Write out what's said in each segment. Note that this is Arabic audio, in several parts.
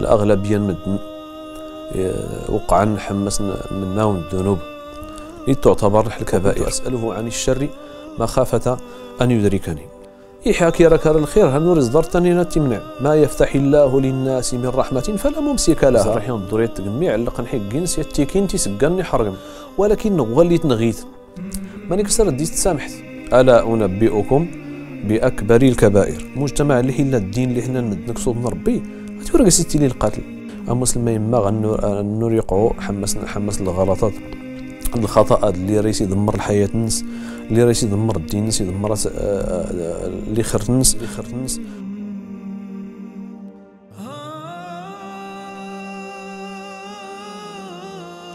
الأغلبية مدن وقعا نحمس منا ومن الذنوب إذ تعتبر الكبائر أسأله عن الشر مخافة أن يدركني يحاكي راك الخير هنور يصدر تاني تمنع ما يفتح الله للناس من رحمة فلا ممسك لها راح ينظر يتجمع علق نحقين سيتيكين تيسقني حرقم ولكن غليت نغيت ماني كسرت ديت سامحت ألا أنبئكم بأكبر الكبائر مجتمع اللي هي الدين اللي حنا نمد نقصد نربي تورق ستي لي القتل المسلمين يما غنور النور يقعو حمس حمس الغلطات الخطأ اللي ريسي يدمر الحياة الناس اللي ريسي يدمر الدين الناس يدمر آه، آه، اللي خر الناس اللي خر الناس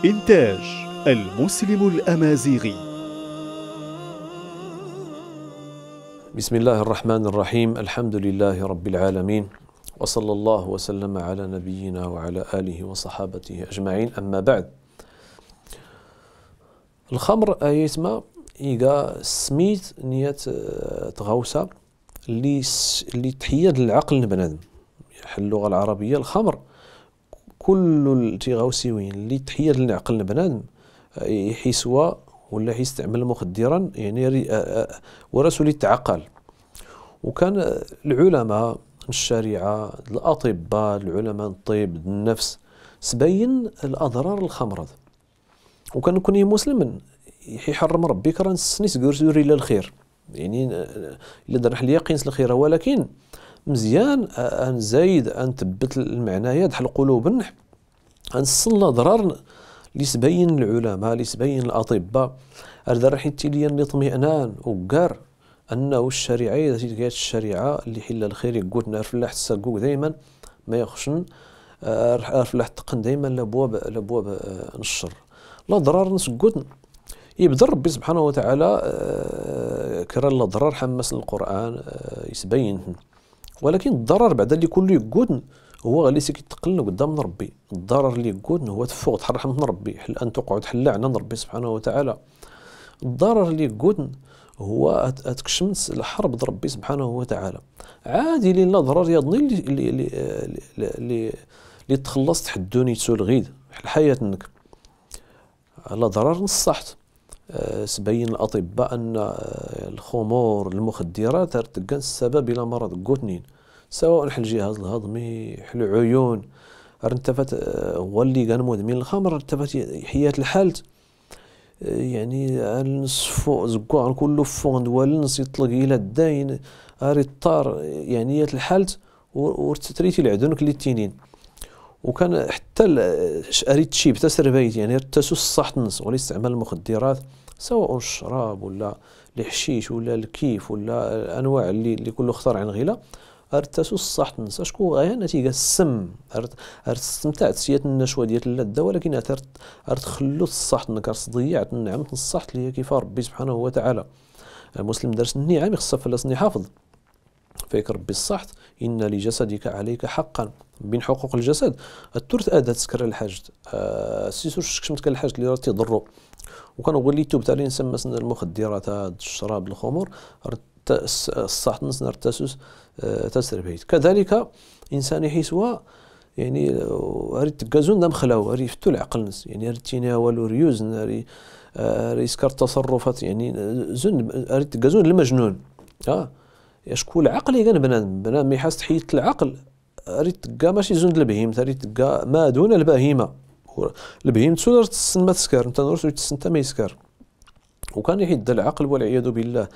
إنتاج المسلم الأمازيغي بسم الله الرحمن الرحيم الحمد لله رب العالمين وصلى الله وسلم على نبينا وعلى آله وصحابته أجمعين أما بعد الخمر أيتما إيقا سميت نية آه، تغوصة اللي اللي تحيد العقل لبنادم اللغة العربية الخمر كل التيغاوسيوين اللي تحيد العقل البنادم آه، يحسوا ولا يستعمل مخدرا يعني آه، ورسول التعقل وكان العلماء الشريعه الاطباء العلماء الطب النفس سبين الاضرار الخمرة وكان كوني مسلم يحرم ربي كران نسني سكور سوري الى الخير يعني الا درح اليقين قينس الخير ولكن مزيان ان زايد ان تبت المعنايات دحل القلوب النح انصل الاضرار اللي سبين العلماء اللي الاطباء هذا راح يتي ليا الاطمئنان انه الشريعه اذا تجي كانت الشريعه اللي حل الخير قوتنا الفلاح تساقوك دائما ما يخشن الفلاح آه، تقن دائما لابواب لابواب الشر آه، ضرر نسقوت يبدا ربي سبحانه وتعالى آه، كرا ضرر حمس القران يسبين ولكن الضرر بعد اللي كله يقودن هو غالي سيك قدام ربي الضرر اللي يقودن هو تفوق تحرم من ربي حل ان تقعد حل على ربي سبحانه وتعالى الضرر اللي يقودن هو اتكشمت الحرب ربي سبحانه وتعالى عادي لنا ضرر يضني اللي اللي اللي اللي تخلصت حدوني تسول غيد الحياة نك على ضرر نصحت أه، سبين الاطباء ان أه، الخمور المخدرات تلقى السبب الى مرض قوتنين سواء حل الجهاز الهضمي حل العيون ارتفت أه، هو اللي كان مدمن الخمر ارتفت حياه الحالت يعني النصف زكوار كله فوند والنص يطلق الى الداين اري الطار يعني الحالت وتريتي العدنك اللي التنين وكان حتى اريد تشيب تسربيت يعني تسوس الصح النص ولا المخدرات سواء الشراب ولا الحشيش ولا الكيف ولا الانواع اللي, اللي كله اختار عن غيله الصحت الصحتنس اشكو غايه نتيجه السم ارت استمتعت سيات النشوه ديال اللذه ولكن ارت ارتخلو الصحتنك ضيعت نعمت الصحت اللي هي كيف ربي سبحانه وتعالى المسلم دارس النعم يخصها فلاس حافظ فيك ربي الصحت إن لجسدك عليك حقا بين حقوق الجسد الترث اداه تسكر الحاج أه سيسو شكشمت الحاج اللي راه تيضرو وكان هو اللي توبت عليه نسمى المخدرات الشراب الخمور الصحن نصنر تاسوس آه، تاسر بيت كذلك انسان يحيس هو يعني اريد تكازون دام خلاو اريد العقل نس يعني اريد تناول وريوز ناري آه، ريسكار تصرفات يعني زون اريد تكازون المجنون اه شكون العقل كان بنادم بنادم يحس تحيط العقل اريد تكا ماشي زون البهيم اريد تكا ما دون البهيمه البهيم تسولر تسن ما تسكر انت نورس تسن ما يسكر وكان يهد العقل والعياذ بالله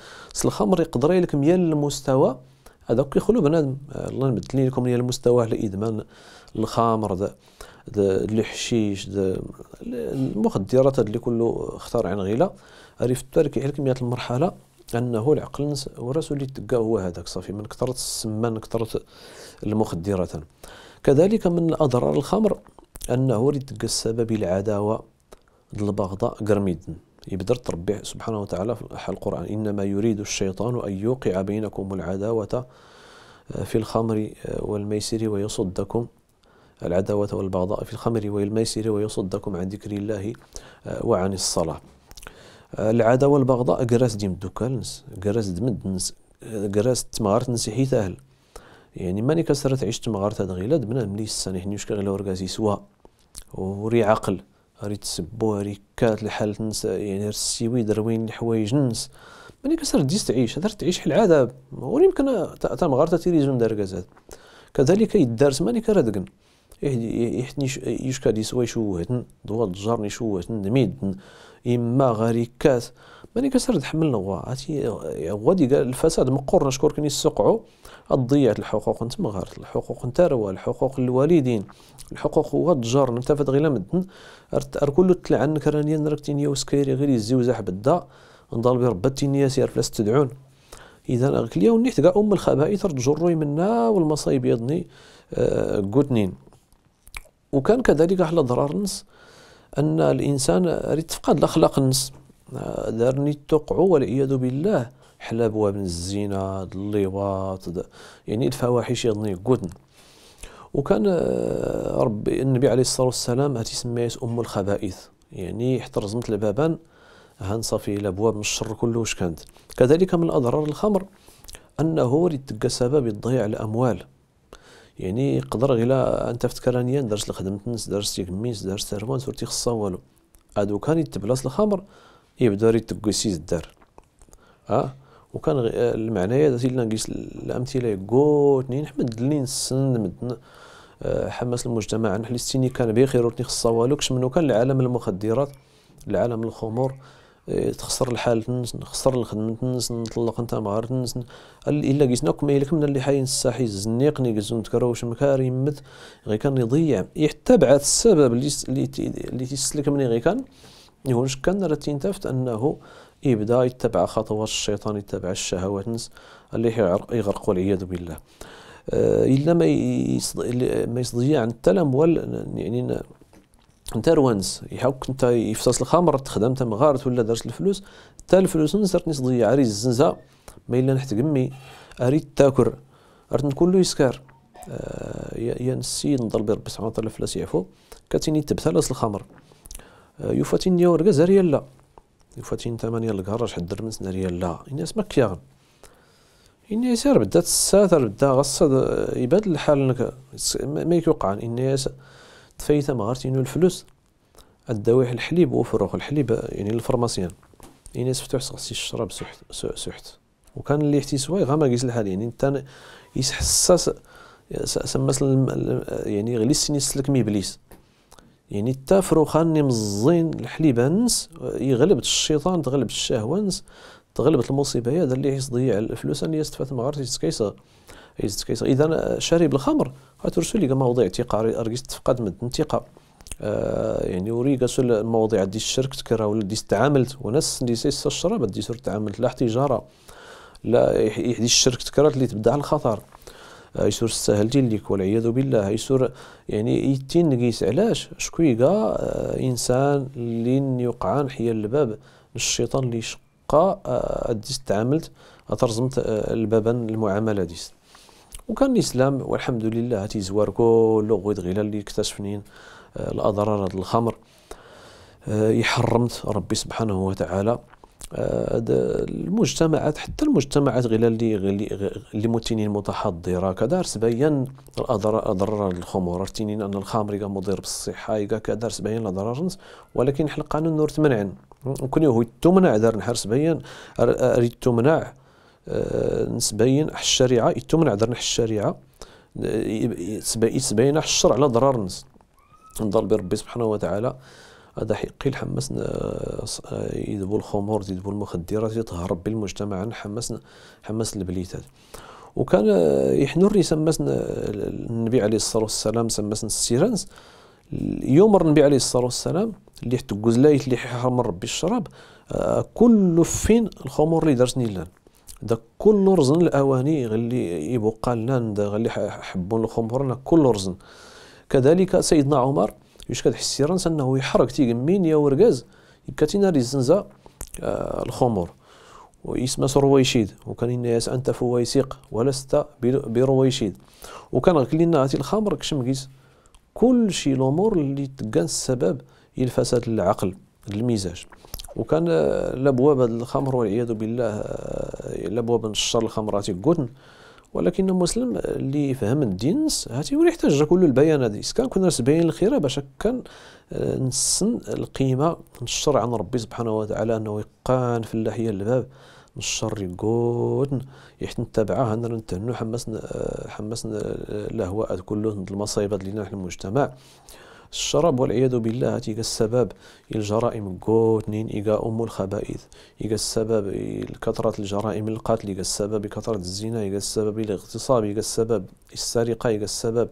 الخمر يقدر لك ميال المستوى هذا كيخلو بنادم آه، الله نبدل لكم المستوى الادمان الخمر ده الحشيش المخدرات اللي كله اختار عن غيله ريف التارك يحلك مئة المرحلة أنه العقل وراسو اللي تلقى هو هذاك صافي من كثرة السمان من كثرة المخدرات كذلك من أضرار الخمر أنه ريد السبب العداوة البغضاء قرميدن يبدر يعني تربي سبحانه وتعالى في القرآن إنما يريد الشيطان أن يوقع بينكم العداوة في الخمر والميسر ويصدكم العداوة والبغضاء في الخمر والميسر ويصدكم عن ذكر الله وعن الصلاة العداوة والبغضاء قراس ديم دوكالنس قراس دمدنس قراس تمغارت نسي حيتاهل يعني ماني كسرت عيش تمغار هاد غيلا مليس ملي السنة حني واش كنغلا ورقاسي سوا وري عقل راه تسبو راه كات لحالة تنس يعني راه السيوي دروين الحوايج نس ملي كسر ديس تعيش هدر تعيش حل عذاب ويمكن تا مغارطه تيريزون دار كازات كذلك يدارس ماني كردقن إيه إيه يحتني يشكا دي سوا يشوهتن دوا الجرن يشوهتن دميدن إما غاري كات ماني كسر تحمل نغوا غادي قال الفساد مقرنا شكون كان يسقعو ضيعت الحقوق مغارت الحقوق نتروى الحقوق الوالدين الحقوق هو الجار فات غير مدن اركلو تلع عنك راني تينيا وسكيري غير يزيوزح بالدا نضل بربا تينيا سير فلاس تدعون اذا غير كليا نيت كاع ام الخبائث تجروي منا والمصايب يضني آه، قوتنين وكان كذلك احلى ضرار نس ان الانسان ريت تفقد الاخلاق نس آه، دارني التقعو والعياذ بالله بواب ابواب الزينة اللواط يعني الفواحش يظني قدن وكان آه، ربي النبي عليه الصلاه والسلام سميت ام الخبائث يعني احترزمت البابان هان صافي الابواب من الشر كله واش كانت كذلك من اضرار الخمر انه يتلقى سبب الضياع الاموال يعني يقدر غير انت في تكرانيا درت لخدمة الناس درت كميس درت روان سورتي خصها والو هادو كان يتبلاص الخمر يبدا سيز الدار اه وكان آه، المعنى هذا سيدنا نقيس الامثله كوتني نحمد لين نسن مدن آه، حماس المجتمع نحلستيني كان بخير ورتني خصا والو كش منو كان لعالم المخدرات لعالم الخمور آه، تخسر الحال تنس نخسر الخدمة تنس نطلق نتا مغار تنس إلا قيسنا كما إلا من اللي حاين الساحي الزنيق نيقزون نتكروش مكار يمت غي كان يضيع حتى بعد السبب اللي اللي تيسلك مني غي كان يهونش كان راه تنتفت أنه يبدا يتبع خطوات الشيطان يتبع الشهوات الناس اللي يغرق والعياذ بالله آه، الا ما ما يصدي عن التلمول يعني انت روانس يحاوك انت يفصل الخمر تخدم انت مغارت ولا درت الفلوس تا الفلوس نزرتني صدي عري الزنزه ما الا نحت قمي اريد تاكر نكون له يسكر آه يا السيد نضرب ربي سبحانه وتعالى فلاس يعفو كاتيني تبثلاس الخمر آه يوفاتيني ورقه زاريه لا فاتين ثمانية القهر راح حدر من سناريا لا الناس كيغن إني سير بدات الساتر بدا غص يبان الحال انك ما يوقع الناس تفايت ما غارتين الفلوس الدواويح الحليب وفروخ الحليب يعني الفرماسيان إني سفتوح غسي الشراب سحت سحت وكان اللي يحتي سواي غا ما قيس الحال يعني انت يسحسس سمس يعني غلي السنين يعني سلك ميبليس يعني تا فروخاني مزين الحليب نس يغلبت الشيطان تغلبت الشهوه نس تغلبت المصيبه هي اللي ضيع الفلوس اللي يستفاد من غارتي كيسه يزت كيسه اذا شارب الخمر غترسل لي مواضيع الثقه ارجيس تفقد من الثقه آه يعني وريك المواضيع دي الشرك تكرا ولا دي تعاملت وناس اللي سيس الشراب دي سور تعاملت لا تجاره لا يحدي الشرك كرا اللي تبدا على الخطر يصير السهل ديال ليك والعياذ بالله يصير يعني يتين نقيس علاش شكويكا انسان لين يوقع حيال الباب الشيطان اللي شقا ديس تعاملت ترزمت البابان المعامله ديس وكان الاسلام والحمد لله تيزوار كل غويد غيلا اللي اكتشفنين الاضرار هذا الخمر يحرمت ربي سبحانه وتعالى آه، المجتمعات حتى المجتمعات غير اللي متنين متحضره كدارس بيان الاضرار الخمور تنين ان الخمر مضر بالصحه كذا كدارس بيان الاضرار ولكن حل القانون نور تمنعن كون هو تمنع دار نحرس بيان اريد تمنع آه، نسبين حش الشريعه يتمنع دار نحش الشريعه يتبين حش الشرع على ضرر نص نضل بربي سبحانه وتعالى هذا حقي حمسنا آه، آه، يذبوا الخمور يذبوا المخدرات يتهرب بالمجتمع حمسنا حمس البليتات وكان آه، يحنو الري سمسنا النبي عليه الصلاه والسلام سمسنا السيرانس يوم النبي عليه الصلاه والسلام اللي حتى قزلايت اللي حرم ربي الشراب كل فين الخمور اللي درسني نيلان دا كل رزن الاواني اللي يبقى لنا دا غلي حبون الخمور كل رزن كذلك سيدنا عمر واش كتحسيرنس انه يحرك تيقمين يا ورقاز كاتينا ريزنزا آه الخمور ويسمس رويشيد وكان الناس انت فويسيق ولست برويشيد وكان غكلينا هاتي الخمر كشمكيس كل شيء الامور اللي تكان السبب الفساد العقل المزاج وكان آه، لابواب الخمر والعياذ بالله آه، لابواب الشر الخمرات قدن ولكن مسلم اللي فهم الدين هاتي ولي يحتاج كل البيان هذه كان كنا سبين الخير باش كان آه، نسن القيمه الشرع عن ربي سبحانه وتعالى انه يقان في اللحيه الباب نشر يقود يحت نتبعها انا نتهنو حمسنا آه، حمسنا الاهواء كله المصايب اللي نحن المجتمع الشراب والعياذ بالله تيقى السبب الجرائم كوتنين إيقا أم الخبائث إيقا السبب كثرة الجرائم القتل إيقا السبب كثرة الزنا إيقا السبب الاغتصاب إيقا السبب السرقة إيقا السبب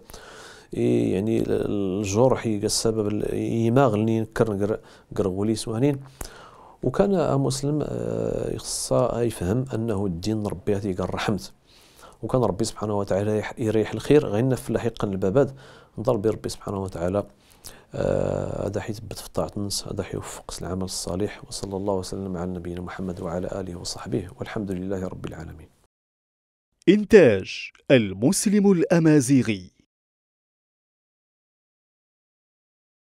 إيه، يعني الجرح إيقا السبب إيماغ لنين كرن قرغوليس وهنين وكان مسلم يخص آه، يفهم أنه الدين ربي تيقى الرحمت وكان ربي سبحانه وتعالى يريح الخير غير في لاحقا البابات نضل بربي سبحانه وتعالى آه، هذا حيث بت في الطاعة منس هذا حيوفق العمل الصالح وصلى الله وسلم على نبينا محمد وعلى آله وصحبه والحمد لله رب العالمين إنتاج المسلم الأمازيغي